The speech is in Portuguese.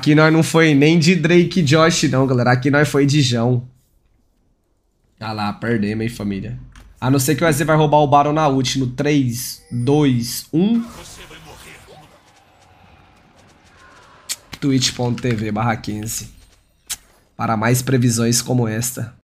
Aqui nós não foi nem de Drake e Josh, não, galera. Aqui nós foi de Jão. Ah lá, perdemos, hein, família. A não ser que o EZ vai roubar o Baron na ult no 3, 2, 1. twitch.tv barra 15 para mais previsões como esta.